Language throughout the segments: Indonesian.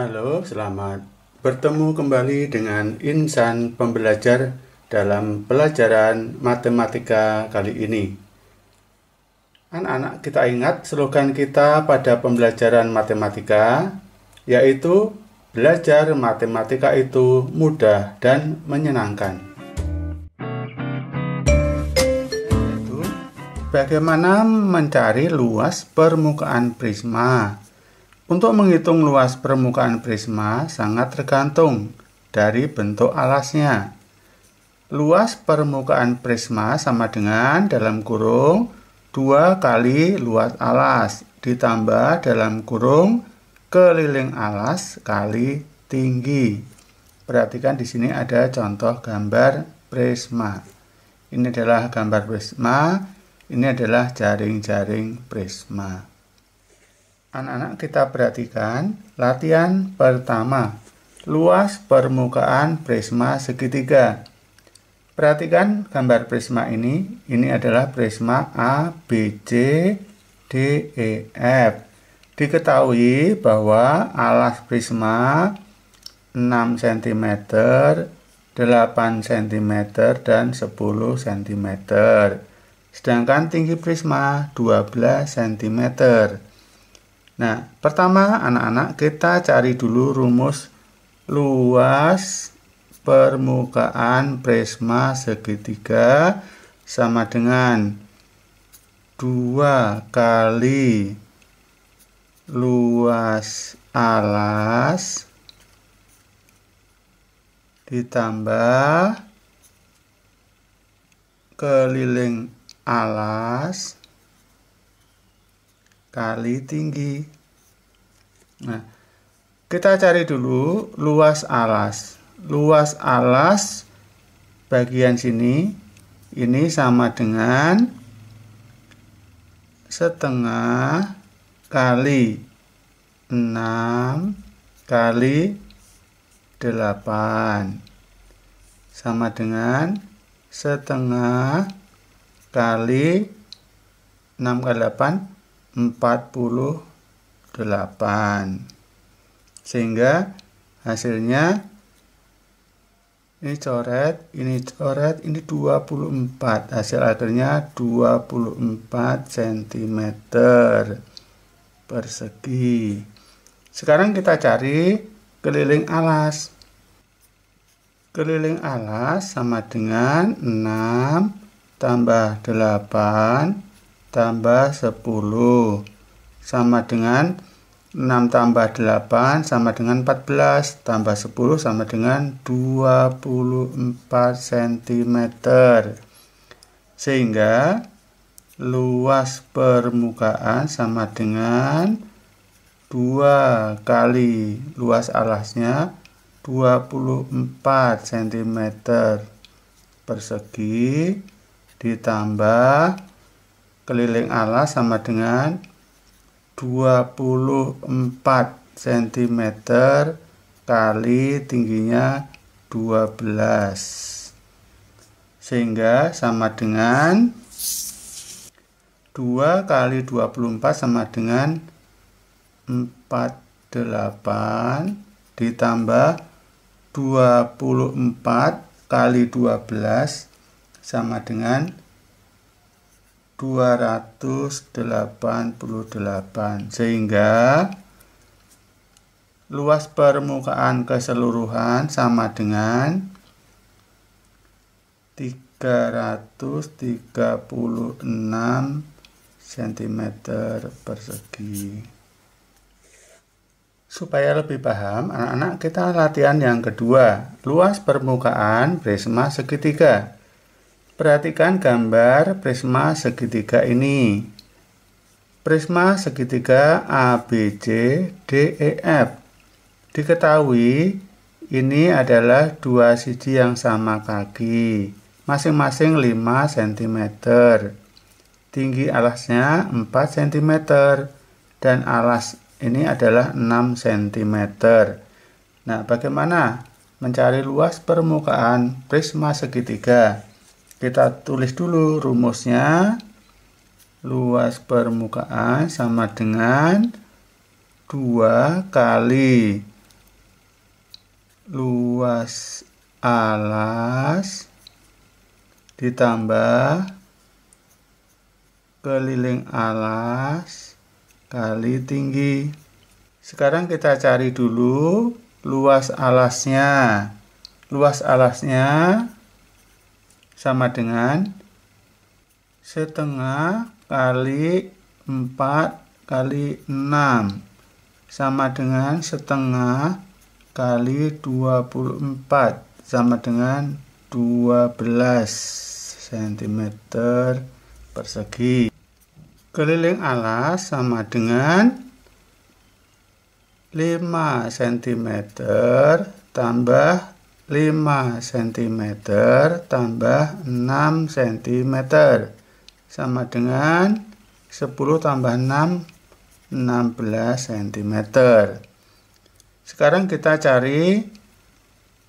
Halo, selamat bertemu kembali dengan insan pembelajar dalam pelajaran matematika kali ini. Anak-anak, kita ingat slogan kita pada pembelajaran matematika yaitu belajar matematika itu mudah dan menyenangkan. Bagaimana mencari luas permukaan prisma? Untuk menghitung luas permukaan prisma sangat tergantung dari bentuk alasnya. Luas permukaan prisma sama dengan dalam kurung 2 kali luas alas ditambah dalam kurung keliling alas kali tinggi. Perhatikan di sini ada contoh gambar prisma. Ini adalah gambar prisma, ini adalah jaring-jaring prisma. Anak-anak kita perhatikan latihan pertama. Luas permukaan prisma segitiga. Perhatikan gambar prisma ini. Ini adalah prisma A, B, C, D, E, F. Diketahui bahwa alas prisma 6 cm, 8 cm, dan 10 cm. Sedangkan tinggi prisma 12 cm. Nah, pertama anak-anak kita cari dulu rumus luas permukaan prisma segitiga sama dengan 2 kali luas alas ditambah keliling alas kali tinggi. Nah, kita cari dulu luas alas. Luas alas bagian sini ini sama dengan setengah kali 6 kali 8 sama dengan setengah kali 6 kali 8 48 sehingga hasilnya ini coret, ini coret, ini 24 hasil akhirnya 24 cm persegi sekarang kita cari keliling alas keliling alas sama dengan 6 tambah 8 tambah 10 sama dengan 6 tambah 8 sama dengan 14 tambah 10 sama dengan 24 cm sehingga luas permukaan sama dengan 2 kali luas alasnya 24 cm persegi ditambah keliling alas sama dengan 24 cm kali tingginya 12 sehingga sama dengan 2 kali 24 sama dengan 48 ditambah 24 kali 12 sama dengan 288 sehingga luas permukaan keseluruhan sama dengan 336 cm persegi supaya lebih paham anak-anak kita latihan yang kedua luas permukaan prisma segitiga Perhatikan gambar prisma segitiga ini. Prisma segitiga ABC DEF. Diketahui ini adalah dua sisi yang sama kaki, masing-masing 5 cm. Tinggi alasnya 4 cm dan alas ini adalah 6 cm. Nah, bagaimana mencari luas permukaan prisma segitiga? kita tulis dulu rumusnya luas permukaan sama dengan 2 kali luas alas ditambah keliling alas kali tinggi sekarang kita cari dulu luas alasnya luas alasnya sama dengan setengah kali 4 kali 6 sama dengan setengah kali 24 sama dengan 12 cm persegi keliling alas sama dengan 5 cm tambah 5 cm tambah 6 cm sama dengan 10 tambah 6 16 cm sekarang kita cari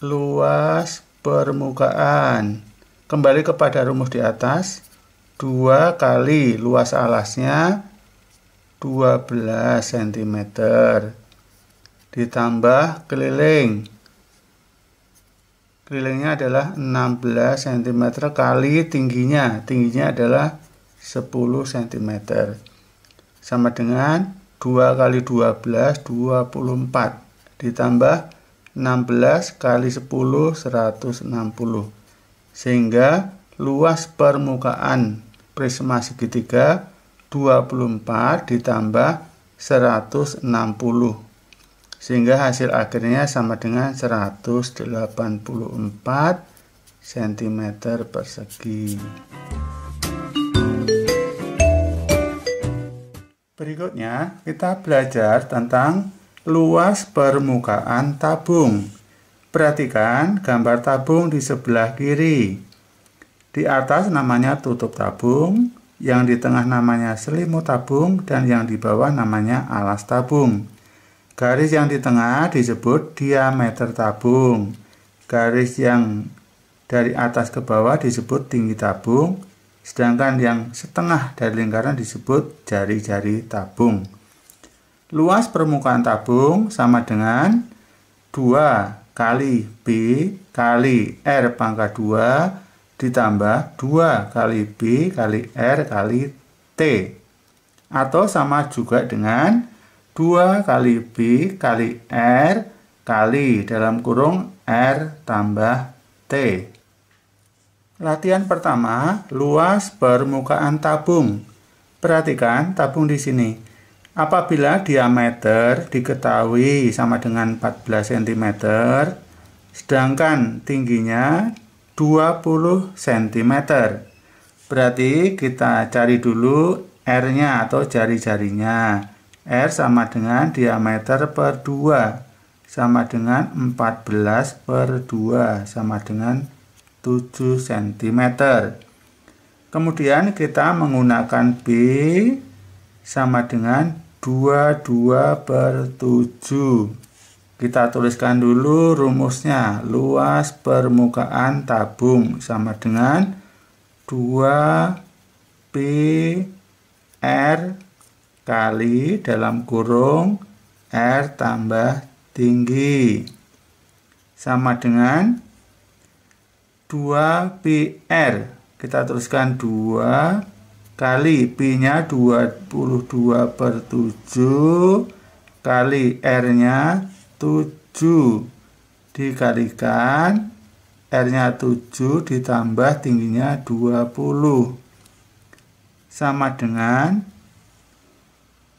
luas permukaan kembali kepada rumus di atas 2 kali luas alasnya 12 cm ditambah keliling Kelilingnya adalah 16 cm kali tingginya. Tingginya adalah 10 cm. Sama dengan 2 kali 12, 24. Ditambah 16 kali 10, 160. Sehingga luas permukaan prisma segitiga 24 ditambah 160 sehingga hasil akhirnya sama dengan 184 cm persegi. Berikutnya kita belajar tentang luas permukaan tabung. Perhatikan gambar tabung di sebelah kiri. Di atas namanya tutup tabung, yang di tengah namanya selimut tabung, dan yang di bawah namanya alas tabung. Garis yang di tengah disebut diameter tabung. Garis yang dari atas ke bawah disebut tinggi tabung, sedangkan yang setengah dari lingkaran disebut jari-jari tabung. Luas permukaan tabung sama dengan 2 kali B kali R pangkat 2 ditambah 2 kali B kali R kali T atau sama juga dengan 2 kali B kali R kali dalam kurung R tambah T. Latihan pertama, luas permukaan tabung. Perhatikan tabung di sini. Apabila diameter diketahui sama dengan 14 cm, sedangkan tingginya 20 cm. Berarti kita cari dulu R-nya atau jari-jarinya. R sama dengan diameter per 2 sama dengan 14 per 2 sama dengan 7 cm kemudian kita menggunakan B sama dengan 22 per 7 kita tuliskan dulu rumusnya luas permukaan tabung sama dengan 2 P R kali dalam kurung R tambah tinggi sama dengan 2PR kita teruskan 2 kali P nya 22 per 7 kali R nya 7 dikalikan R nya 7 ditambah tingginya 20 sama dengan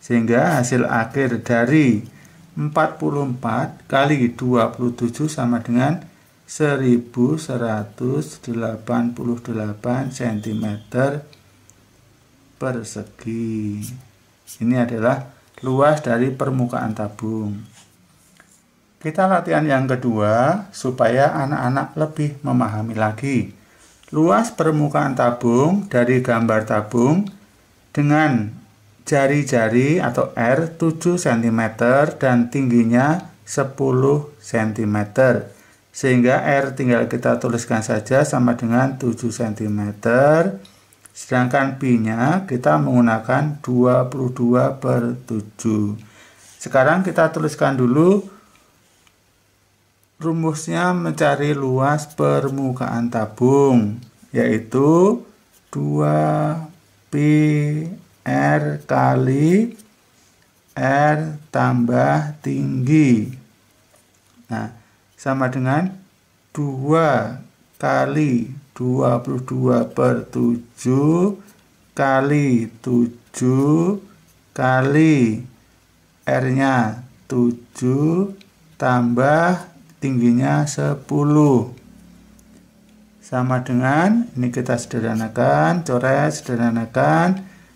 Sehingga hasil akhir dari 44 kali 27 sama dengan 1188 cm persegi. Ini adalah luas dari permukaan tabung. Kita latihan yang kedua supaya anak-anak lebih memahami lagi. Luas permukaan tabung dari gambar tabung dengan jari-jari atau R 7 cm dan tingginya 10 cm. Sehingga R tinggal kita tuliskan saja sama dengan 7 cm. Sedangkan B-nya kita menggunakan 22 per 7. Sekarang kita tuliskan dulu rumusnya mencari luas permukaan tabung, yaitu 2 pi R kali R tambah tinggi. Nah, sama dengan 2 kali 22 per 7 kali 7 kali R-nya 7 tambah tingginya 10 sama dengan ini kita sederhanakan coret sederhanakan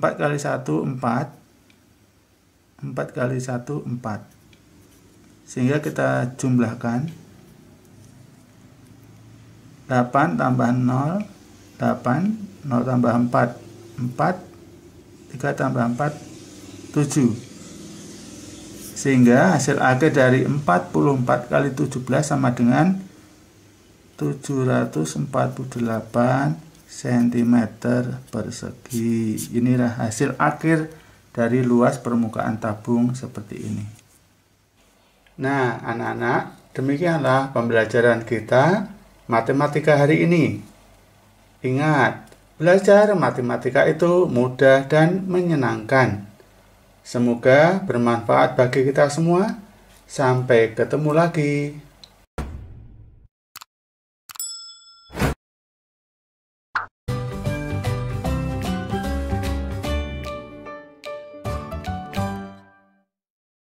4 kali 1, 4. 4 kali 1, 4. Sehingga kita jumlahkan. 8 tambah 0, 8. 0 tambah 4, 4. 3 tambah 4, 7. Sehingga hasil akhir dari 44 kali 17 sama dengan 748 cm persegi inilah hasil akhir dari luas permukaan tabung seperti ini nah anak-anak demikianlah pembelajaran kita matematika hari ini ingat belajar matematika itu mudah dan menyenangkan semoga bermanfaat bagi kita semua sampai ketemu lagi